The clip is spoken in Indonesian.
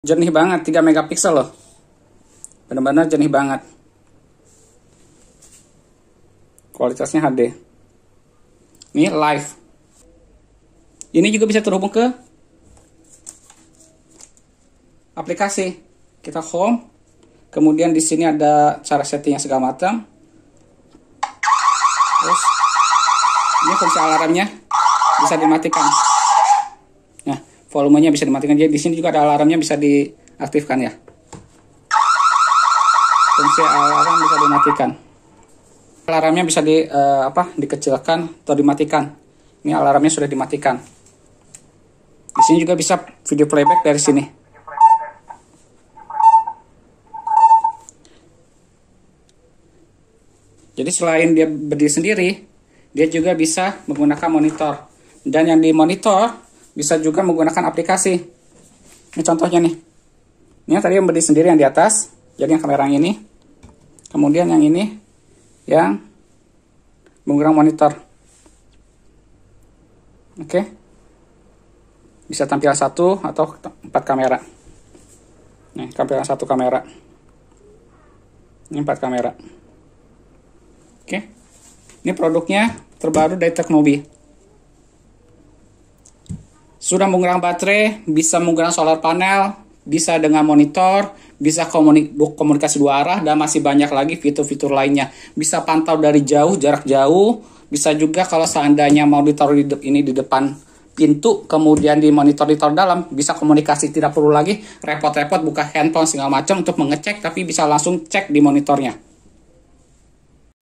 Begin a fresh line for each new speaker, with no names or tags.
jernih banget 3 megapiksel loh benar-benar jernih banget kualitasnya HD ini live ini juga bisa terhubung ke aplikasi kita home kemudian di sini ada cara settingnya segala macam terus ini fungsi alarmnya bisa dimatikan volumenya bisa dimatikan. Jadi di sini juga ada alarmnya bisa diaktifkan ya. Fungsi alarm bisa dimatikan. Alarmnya bisa di uh, apa? dikecilkan atau dimatikan. Ini alarmnya sudah dimatikan. Di sini juga bisa video playback dari sini. Jadi selain dia berdiri sendiri, dia juga bisa menggunakan monitor. Dan yang di monitor bisa juga menggunakan aplikasi ini contohnya nih ini tadi yang berdiri sendiri yang di atas jadi yang kamera yang ini kemudian yang ini yang mengurang monitor oke bisa tampilan satu atau empat kamera nih tampilan satu kamera ini empat kamera oke ini produknya terbaru dari Teknobi sudah menggunakan baterai, bisa menggunakan solar panel, bisa dengan monitor, bisa komunikasi dua arah, dan masih banyak lagi fitur-fitur lainnya. Bisa pantau dari jauh, jarak jauh, bisa juga kalau seandainya mau ditaruh di ini di depan pintu, kemudian di monitor di dalam, bisa komunikasi tidak perlu lagi repot-repot buka handphone segala macam untuk mengecek, tapi bisa langsung cek di monitornya.